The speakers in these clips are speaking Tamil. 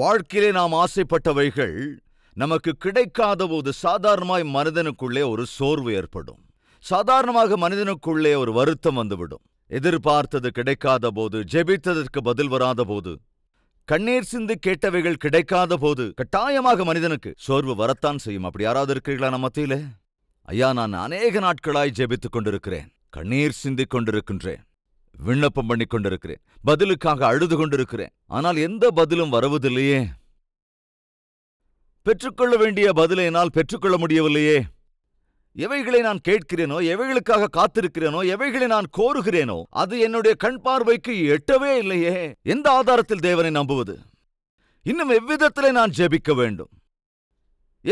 வாழ்க்கையிலே நாம் ஆசைப்பட்டவைகள் நமக்கு கிடைக்காத போது சாதாரணமாய் மனிதனுக்குள்ளே ஒரு சோர்வு ஏற்படும் சாதாரணமாக மனிதனுக்குள்ளே ஒரு வருத்தம் வந்துவிடும் எதிர்பார்த்தது கிடைக்காத போது ஜெபித்ததற்கு பதில் வராத போது கண்ணீர் சிந்து கேட்டவைகள் கிடைக்காத போது கட்டாயமாக மனிதனுக்கு சோர்வு வரத்தான் செய்யும் அப்படி யாராவது இருக்கிறீர்களா நம்ம மத்தியிலே ஐயா நான் அநேக நாட்களாய் ஜெபித்துக் கொண்டிருக்கிறேன் கண்ணீர் சிந்திக் கொண்டிருக்கின்றேன் விண்ணப்பம் பண்ணி கொண்டிருக்கிறேன் பதிலுக்காக அழுது கொண்டிருக்கிறேன் ஆனால் எந்த பதிலும் வரவதில்லையே பெற்றுக்கொள்ள வேண்டிய பதிலை என்னால் பெற்றுக்கொள்ள முடியவில்லையே எவைகளை நான் கேட்கிறேனோ எவைகளுக்காக காத்திருக்கிறேனோ எவைகளை நான் கோருகிறேனோ அது என்னுடைய கண் பார்வைக்கு எட்டவே இல்லையே எந்த ஆதாரத்தில் தேவனை நம்புவது இன்னும் எவ்விதத்திலே நான் ஜெபிக்க வேண்டும்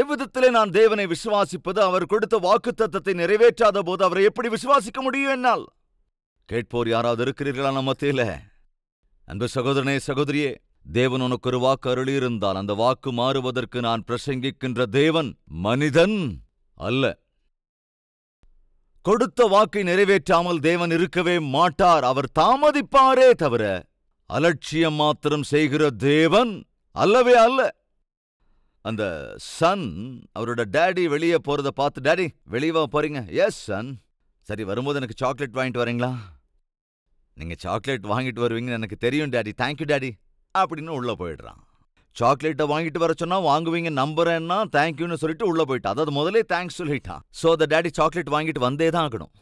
எவ்விதத்திலே நான் தேவனை விசுவாசிப்பது அவர் கொடுத்த வாக்கு தத்தத்தை நிறைவேற்றாத போது அவரை எப்படி விசுவாசிக்க முடியும் என்னால் கேட்போர் யாராவது இருக்கிறீர்களா நம்ம தேல அன்பு சகோதரனே சகோதரியே தேவன் உனக்கு ஒரு வாக்கு அருளியிருந்தால் அந்த வாக்கு மாறுவதற்கு நான் பிரசங்கிக்கின்ற தேவன் மனிதன் அல்ல கொடுத்த வாக்கை நிறைவேற்றாமல் தேவன் இருக்கவே மாட்டார் அவர் தாமதிப்பாரே தவிர அலட்சியம் மாத்திரம் செய்கிற தேவன் அல்லவே அல்ல அந்த சன் அவரோட டேடி வெளியே போறதை பார்த்து டேடி வெளியே போறீங்க எஸ் சன் சரி வரும்போது எனக்கு சாக்லேட் வாங்கிட்டு வரீங்களா நீங்க சாக்லேட் வாங்கிட்டு வருவீங்கன்னு எனக்கு தெரியும் டேடி தேங்க்யூ டேடி அப்படின்னு உள்ள போயிடுறான் சாக்லேட்டை வாங்கிட்டு வர சொன்னா வாங்குவீங்க நம்புறேன்னா தேங்க்யூன்னு சொல்லிட்டு உள்ள போயிட்டான் அதாவது முதலே தேங்க்ஸ் சொல்லிட்டான் ஸோ அந்த டேடி சாக்லேட் வாங்கிட்டு வந்தே தான் ஆகணும்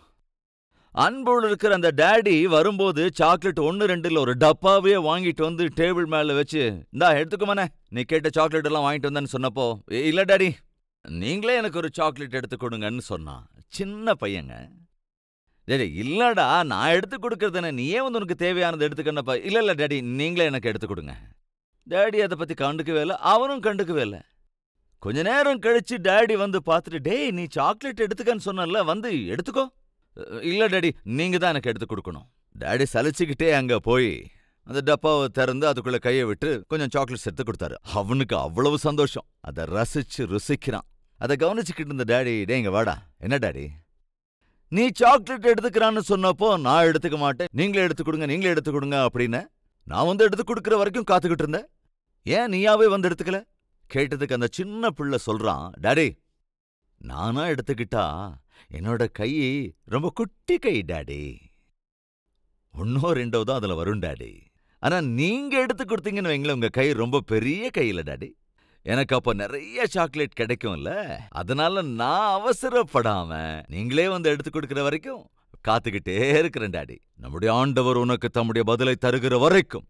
அன்போடு இருக்கிற அந்த டேடி வரும்போது சாக்லேட் ஒன்று ரெண்டில் ஒரு டப்பாவே வாங்கிட்டு வந்து டேபிள் மேலே வச்சு இந்தா எடுத்துக்கோமானே நீ கேட்ட சாக்லேட் எல்லாம் வாங்கிட்டு வந்தேன்னு சொன்னப்போ இல்லை டேடி நீங்களே எனக்கு ஒரு சாக்லேட் எடுத்துக்கொடுங்கன்னு கொடுங்கன்னு சொன்னான் சின்ன பையங்க டேடி இல்லடா நான் எடுத்து கொடுக்கறதுன நீயே வந்து உனக்கு தேவையானது எடுத்துக்கணப்பா இல்லை இல்லை டேடி நீங்களே எனக்கு எடுத்து கொடுங்க டேடி அதை பற்றி கண்டுக்கவே இல்லை அவனும் கண்டுக்கவே இல்லை கொஞ்ச நேரம் கழிச்சு டேடி வந்து பார்த்துட்டு டேய் நீ சாக்லேட் எடுத்துக்கன்னு சொன்னல வந்து எடுத்துக்கோ இல்லை டேடி நீங்கள் தான் எனக்கு எடுத்து கொடுக்கணும் டேடி சலிச்சுக்கிட்டே அங்கே போய் அந்த டப்பாவை திறந்து அதுக்குள்ள கையை விட்டு கொஞ்சம் சாக்லேட்ஸ் எடுத்து கொடுத்தாரு அவனுக்கு அவ்வளவு சந்தோஷம் அதை ரசிச்சு ருசிக்கிறான் அதை கவனிச்சுக்கிட்டு இருந்த டேடி டே இங்க வாடா என்ன டேடி நீ சாக்லேட் எடுத்துக்கிறான்னு சொன்னப்போ நான் எடுத்துக்க மாட்டேன் நீங்களே எடுத்து கொடுங்க நீங்களே எடுத்து கொடுங்க அப்படின்னு நான் வந்து எடுத்து கொடுக்குற வரைக்கும் காத்துக்கிட்டு இருந்தேன் ஏன் நீயாவே வந்து எடுத்துக்கல கேட்டதுக்கு அந்த சின்ன பிள்ளை சொல்றான் டாடி நானா எடுத்துக்கிட்டா என்னோட கை ரொம்ப குட்டி கை டாடி ஒன்னோ ரெண்டோ தான் அதுல வரும் டாடி ஆனா நீங்க எடுத்து கொடுத்தீங்கன்னு வைங்களேன் உங்க கை ரொம்ப பெரிய கையில டாடி எனக்கு அப்ப நிறைய சாக்லேட் கிடைக்கும்ல அதனால நான் அவசரப்படாம நீங்களே வந்து எடுத்து கொடுக்கிற வரைக்கும் காத்துக்கிட்டே இருக்கிறேன் டாடி நம்முடைய ஆண்டவர் உனக்கு தம்முடைய பதிலை தருகிற வரைக்கும்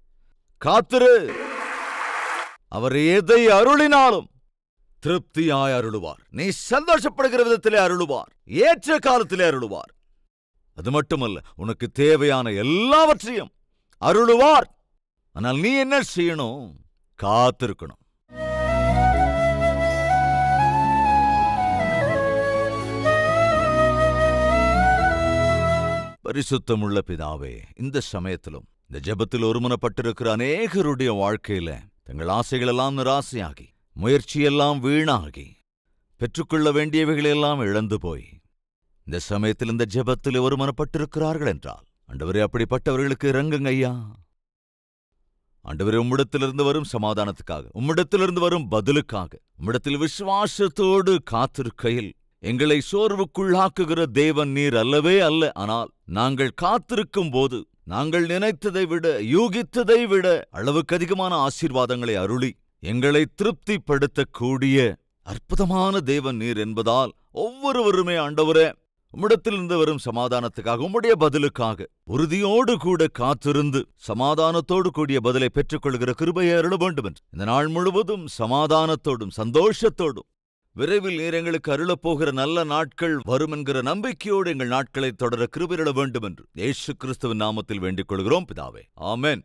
காத்துரு அவர் எதை அருளினாலும் திருப்தியாய் அருளுவார் நீ சந்தோஷப்படுகிற விதத்திலே அருளுவார் ஏற்ற காலத்திலே அருளுவார் அது மட்டுமல்ல உனக்கு தேவையான எல்லாவற்றையும் அருளுவார் ஆனால் நீ என்ன செய்யணும் காத்திருக்கணும் பரிசுத்தமுள்ள பிதாவே இந்த சமயத்திலும் இந்த ஜெபத்தில் ஒருமுனப்பட்டிருக்கிற அநேகருடைய வாழ்க்கையில தங்கள் ஆசைகளெல்லாம் நிராசையாகி முயற்சியெல்லாம் வீணாகி பெற்றுக்கொள்ள வேண்டியவைகளெல்லாம் இழந்து போய் இந்த சமயத்தில் இந்த ஜபத்தில் ஒருமனப்பட்டிருக்கிறார்கள் என்றால் அண்டவரே அப்படிப்பட்டவர்களுக்கு இறங்குங்க ஐயா அண்டவரே உம்மிடத்திலிருந்து வரும் சமாதானத்துக்காக உம்மிடத்திலிருந்து வரும் பதிலுக்காக உம்மிடத்தில் விசுவாசத்தோடு காத்திருக்கையில் எங்களை சோர்வுக்குள்ளாக்குகிற தேவன் நீர் அல்லவே அல்ல ஆனால் நாங்கள் காத்திருக்கும் போது நாங்கள் நினைத்ததை விட யூகித்ததை விட அளவுக்கு அதிகமான ஆசீர்வாதங்களை அருளி எங்களை திருப்திப்படுத்தக்கூடிய அற்புதமான தேவன் நீர் என்பதால் ஒவ்வொருவருமே ஆண்டவரே உம்மிடத்திலிருந்து வரும் சமாதானத்துக்காக உம்முடைய பதிலுக்காக உறுதியோடு கூட காத்திருந்து சமாதானத்தோடு கூடிய பதிலை பெற்றுக்கொள்கிற கிருபையை அருள வேண்டும் என்று இந்த நாள் முழுவதும் சமாதானத்தோடும் சந்தோஷத்தோடும் விரைவில் நீர் எங்களுக்கு அருளப்போகிற நல்ல நாட்கள் வரும் என்கிற நம்பிக்கையோடு எங்கள் நாட்களை தொடர கிருபிரிட வேண்டும் என்று ஏசு கிறிஸ்துவின் நாமத்தில் வேண்டிக் கொள்கிறோம் பிதாவே ஆமேன்